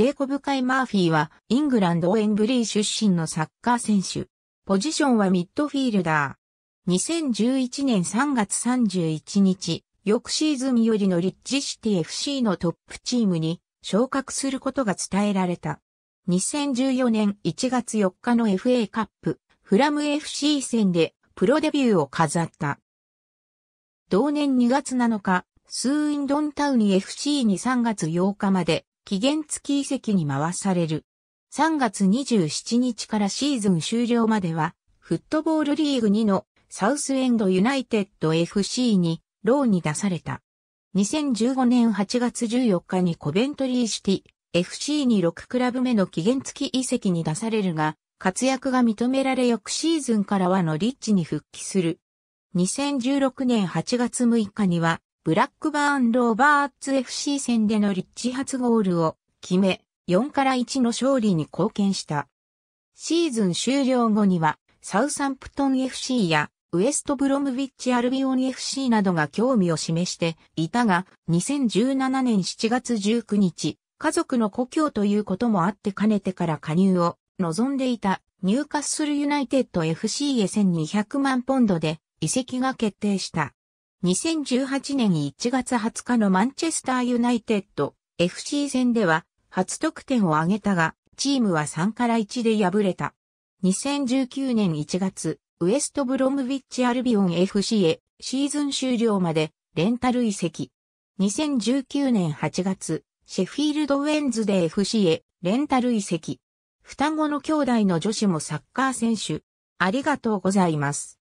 ジェイコブ・カイ・マーフィーは、イングランド・オエンブリー出身のサッカー選手。ポジションはミッドフィールダー。2011年3月31日、翌シーズンよりのリッジシティ FC のトップチームに昇格することが伝えられた。2014年1月4日の FA カップ、フラム FC 戦でプロデビューを飾った。同年2月7日、スーインドンタウン FC に3月8日まで期限付き移籍に回される。3月27日からシーズン終了までは、フットボールリーグ2のサウスエンドユナイテッド FC に、ローに出された。2015年8月14日にコベントリーシティ FC に6クラブ目の期限付き移籍に出されるが、活躍が認められ翌シーズンからはノリッチに復帰する。2016年8月6日にはブラックバーン・ローバーツ FC 戦でのリッチ初ゴールを決め、4から1の勝利に貢献した。シーズン終了後には、サウサンプトン FC やウエストブロムビッチ・アルビオン FC などが興味を示していたが、2017年7月19日、家族の故郷ということもあってかねてから加入を望んでいたニューカッスルユナイテッド FC へ1200万ポンドで移籍が決定した。2018年1月20日のマンチェスターユナイテッド FC 戦では初得点を挙げたが、チームは3から1で敗れた。2019年1月、ウエストブロムビッチアルビオン FC へシーズン終了までレンタル移籍。2019年8月、シェフィールドウェンズで FC へレンタル移籍。双子の兄弟の女子もサッカー選手。ありがとうございます。